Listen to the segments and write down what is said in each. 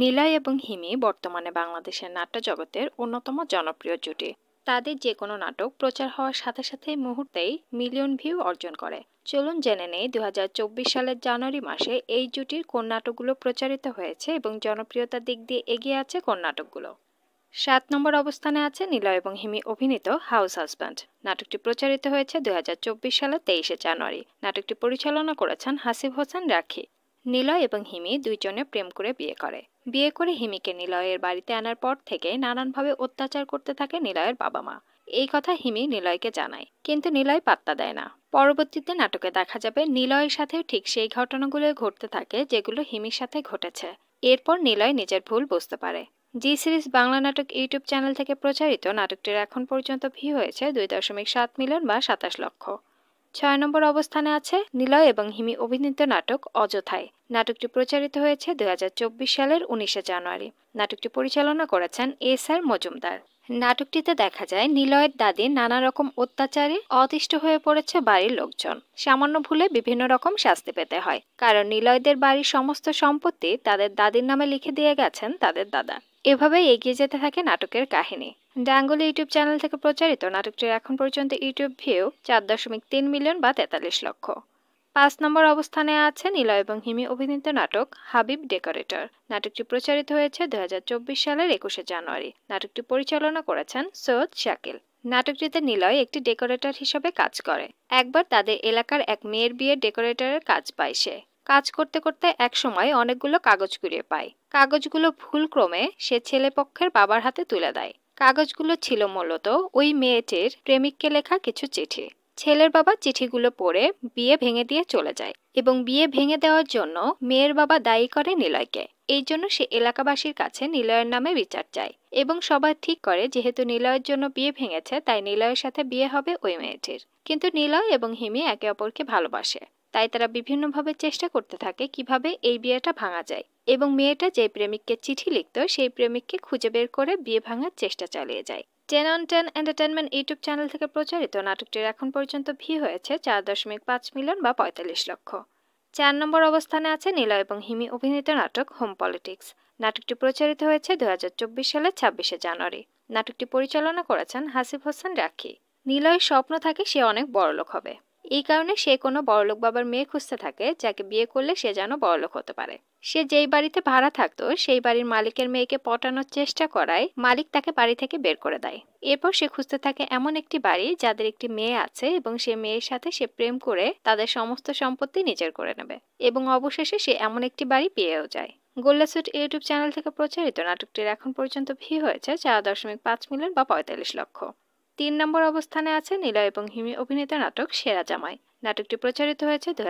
নীলয় এবং হিমি বর্তমানে বাংলাদেশের নাট্য জগতের অন্যতম জনপ্রিয় জুটি তাদের যে কোনো নাটক প্রচার হওয়ার সাথে সাথে মুহূর্তেই মিলিয়ন ভিউ অর্জন করে চলুন জেনে নেই দু সালের জানুয়ারি মাসে এই জুটির কোন নাটকগুলো প্রচারিত হয়েছে এবং জনপ্রিয়তার দিক দিয়ে এগিয়ে আছে কোন নাটকগুলো সাত নম্বর অবস্থানে আছে নীলয় এবং হিমি অভিনীত হাউস হাজব্যান্ড নাটকটি প্রচারিত হয়েছে দু সালের তেইশে জানুয়ারি নাটকটি পরিচালনা করেছেন হাসিব হোসেন রাখি নিলয় এবং হিমি দুইজনে প্রেম করে বিয়ে করে বিয়ে করে হিমিকে নিলয়ের বাড়িতে আনার পর থেকে নানানভাবে অত্যাচার করতে থাকে নিলয়ের বাবা মা এই কথা হিমি নিলয়কে জানায় কিন্তু নিলয় পাত্তা দেয় না পরবর্তীতে নাটকে দেখা যাবে নিলয়ের সাথে ঠিক সেই ঘটনাগুলো ঘটতে থাকে যেগুলো হিমির সাথে ঘটেছে এরপর নিলয় নিজের ভুল বুঝতে পারে জি সিরিজ বাংলা নাটক ইউটিউব চ্যানেল থেকে প্রচারিত নাটকটির এখন পর্যন্ত ভি হয়েছে দুই দশমিক সাত মিলিয়ন বা সাতাশ লক্ষ ছয় নম্বর অবস্থানে আছে নিলয় এবং হিমি অভিনীত নাটক অযথায় নাটকটি প্রচারিত হয়েছে দু সালের উনিশে জানুয়ারি নাটকটি পরিচালনা করেছেন এস আর মজুমদার নাটকটিতে দেখা যায় নিলয়ের দাদি নানা রকম অত্যাচারে অতিষ্ঠ হয়ে পড়েছে বাড়ির লোকজন সামান্য ভুলে বিভিন্ন রকম শাস্তি পেতে হয় কারণ নিলয়দের বাড়ির সমস্ত সম্পত্তি তাদের দাদির নামে লিখে দিয়ে গেছেন তাদের দাদা এভাবে এগিয়ে যেতে থাকে নাটকের কাহিনী ডাঙ্গুলি ইউটিউব চ্যানেল থেকে প্রচারিত নাটকটির এখন পর্যন্ত ইউটিউব ভিউ চার দশমিক তিন মিলিয়ন বা তেতাল্লিশ লক্ষ পাঁচ নম্বর অবস্থানে আছে নীলয় এবং হিমি অভিনীত নাটক হাবিব ডেকোরেটর নাটকটি প্রচারিত হয়েছে দু সালের একুশে জানুয়ারি নাটকটি পরিচালনা করেছেন সৈয়দ শাকিল নাটকটিতে নিলয় একটি ডেকোরেটর হিসেবে কাজ করে একবার তাদের এলাকার এক মেয়ের বিয়ে ডেকোরেটরের কাজ পায় সে কাজ করতে করতে একসময় অনেকগুলো কাগজ কুড়িয়ে পায় কাগজগুলো ভুলক্রমে সে ছেলে পক্ষের বাবার হাতে তুলে দেয় কাগজগুলো ছিল মূলত ওই মেয়েটির প্রেমিককে লেখা কিছু চিঠি ছেলের বাবা চিঠিগুলো পড়ে বিয়ে ভেঙে দিয়ে চলে যায় এবং বিয়ে ভেঙে দেওয়ার জন্য মেয়ের বাবা দায়ী করে নিলয়কে এই জন্য সে এলাকাবাসীর কাছে নিলয়ের নামে বিচার চায় এবং সবাই ঠিক করে যেহেতু নিলয়ের জন্য বিয়ে ভেঙেছে তাই নিলয়ের সাথে বিয়ে হবে ওই মেয়েটির কিন্তু নিলয় এবং হিমি একে অপরকে ভালোবাসে তাই তারা বিভিন্নভাবে চেষ্টা করতে থাকে কিভাবে এই বিয়েটা ভাঙা যায় এবং মেয়েটা যে প্রেমিককে চিঠি লিখত সেই প্রেমিককে খুঁজে বের করে বিয়ে ভাঙার চেষ্টা চালিয়ে যায় ten on ten entertainment YouTube channel থেকে প্রচারিত নাটকটির এখন পর্যন্ত ভি হয়েছে চার দশমিক পাঁচ মিলিয়ন বা পঁয়তাল্লিশ লক্ষ চার নম্বর অবস্থানে আছে নীলয় এবং হিমি অভিনীত নাটক হোম পলিটিক্স নাটকটি প্রচারিত হয়েছে দু সালের ছাব্বিশে জানুয়ারি নাটকটি পরিচালনা করেছেন হাসিফ হোসেন রাখি নীলয়ের স্বপ্ন থাকে সে অনেক বড়লোক হবে এই কারণে সে কোনো বড়লোক বাবার মেয়ে খুঁজতে থাকে যাকে বিয়ে করলে সে যেন বড়লোক হতে পারে সে যেই বাড়িতে ভাড়া থাকতো সেই বাড়ির মালিকের মেয়েকে পটানোর চেষ্টা করায় মালিক তাকে বাড়ি থেকে বের করে দেয় এরপর সে খুঁজতে থাকে এমন একটি বাড়ি যাদের একটি মেয়ে আছে এবং সে মেয়ের সাথে সে প্রেম করে তাদের সমস্ত সম্পত্তি নিজের করে নেবে এবং অবশেষে সে এমন একটি বাড়ি পেয়েও যায় গোল্লাসুট ইউটিউব চ্যানেল থেকে প্রচারিত নাটকটির এখন পর্যন্ত ভি হয়েছে চার দশমিক পাঁচ মিলিয়ন বা পঁয়তাল্লিশ লক্ষ তিন নম্বর অবস্থানে আছে নীলয় এবং হিমি অভিনীত নাটক সেরা জামাই নাটকটি প্রচারিত হয়েছে দু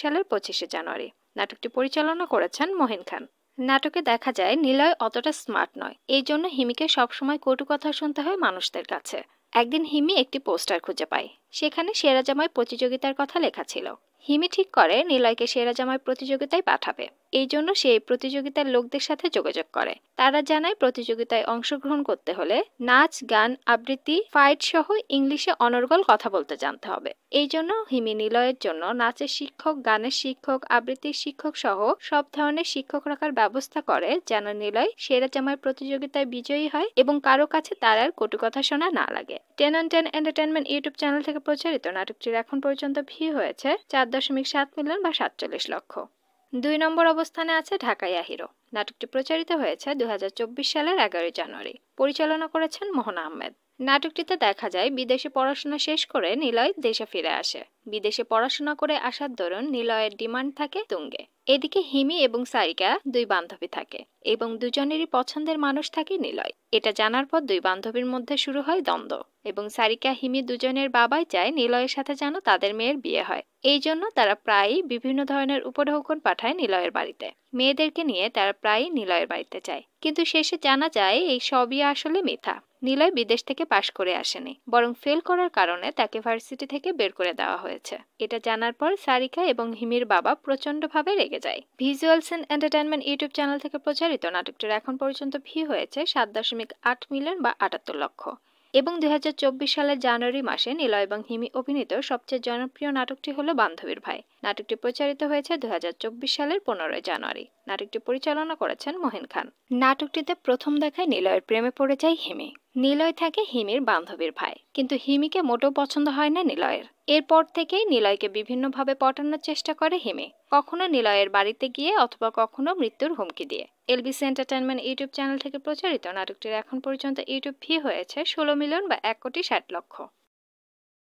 সালের পঁচিশে জানুয়ারি নাটকটি পরিচালনা করেছেন মোহিন খান নাটকে দেখা যায় নীলয় অতটা স্মার্ট নয় এই জন্য হিমিকে সবসময় কটু কথা শুনতে হয় মানুষদের কাছে একদিন হিমি একটি পোস্টার খুঁজে পায় সেখানে সেরা জামাই প্রতিযোগিতার কথা লেখা ছিল হিমি ঠিক করে নিলয়কে সেরা জামাই প্রতিযোগিতায় পাঠাবে এই জন্য সে প্রতিযোগিতার লোকদের সাথে যোগাযোগ করে তারা জানায় প্রতিযোগিতায় অংশগ্রহণ করতে হলে নাচ গান আবৃত্তি ফাইট সহ ইংলিশে অনর্গল কথা বলতে জানতে হবে এই জন্য হিমি নিলয়ের জন্য নাচের শিক্ষক গানের শিক্ষক আবৃত্তির শিক্ষক সহ সব ধরনের শিক্ষক রাখার ব্যবস্থা করে যেন নিলয় সেরা জামাই প্রতিযোগিতায় বিজয়ী হয় এবং কারো কাছে তার আর কটু কথা শোনা না লাগে ten on ten entertainment YouTube channel থেকে প্রচারিত নাটকটির এখন পর্যন্ত ভিউ হয়েছে চার দশমিক সাত মিলিয়ন বা সাতচল্লিশ লক্ষ দুই নম্বর অবস্থানে আছে ঢাকা ইয়াহিরো নাটকটি প্রচারিত হয়েছে দু সালের এগারোই জানুয়ারি পরিচালনা করেছেন মোহনা আহমেদ নাটকটিতে দেখা যায় বিদেশে পড়াশোনা শেষ করে নিলয় দেশে ফিরে আসে বিদেশে পড়াশোনা করে আসার দরুন নিলয়ের ডিমান্ড থাকে তুঙ্গে এদিকে হিমি এবং সারিকা দুই বান্ধবী থাকে এবং দুজনেরই পছন্দের মানুষ থাকে নিলয় এটা জানার পর দুই বান্ধবীর মধ্যে শুরু হয় দ্বন্দ্ব এবং সারিকা হিমি দুজনের বাবাই চায় নিলয়ের সাথে যেন তাদের মেয়ের বিয়ে হয় এই জন্য তারা প্রায়ই বিভিন্ন ধরনের উপঢৌকন পাঠায় নিলয়ের বাড়িতে মেয়েদেরকে নিয়ে তারা প্রায়ই নিলয়ের বাড়িতে যায় কিন্তু শেষে জানা যায় এই সবই আসলে মিথ্যা নিলয় বিদেশ থেকে পাশ করে আসেনি বরং ফেল করার কারণে তাকে ভার্সিটি থেকে বের করে দেওয়া হয়েছে হয়েছে এটা জানার পর সারিকা এবং হিমির বাবা প্রচণ্ডভাবে রেগে যায় visuals and entertainment YouTube channel থেকে প্রচারিত নাটকটির এখন পর্যন্ত ভি হয়েছে সাত দশমিক আট মিলিয়ন বা আটাত্তর লক্ষ এবং দুই সালের জানুয়ারি মাসে নীলয় এবং হিমি অভিনীত সবচেয়ে জনপ্রিয় নাটকটি হলো বান্ধবীর ভাই নাটকটি প্রচারিত হয়েছে দুই সালের পনেরোই জানুয়ারি নাটকটি পরিচালনা করেছেন মোহেন খান নাটকটিতে প্রথম দেখায় নিলয়ের প্রেমে পড়ে যায় হিমি নিলয় থাকে হিমির বান্ধবীর ভাই কিন্তু হিমিকে মোটেও পছন্দ হয় না নিলয়ের এরপর থেকেই নিলয়কে বিভিন্নভাবে পটানোর চেষ্টা করে হিমি কখনো নিলয়ের বাড়িতে গিয়ে অথবা কখনো মৃত্যুর হুমকি দিয়ে এলবিসি এন্টারটেনমেন্ট ইউটিউব চ্যানেল থেকে প্রচারিত নাটকটির এখন পর্যন্ত ইউটিউব ভি হয়েছে ষোলো মিলিয়ন বা এক কোটি ষাট লক্ষ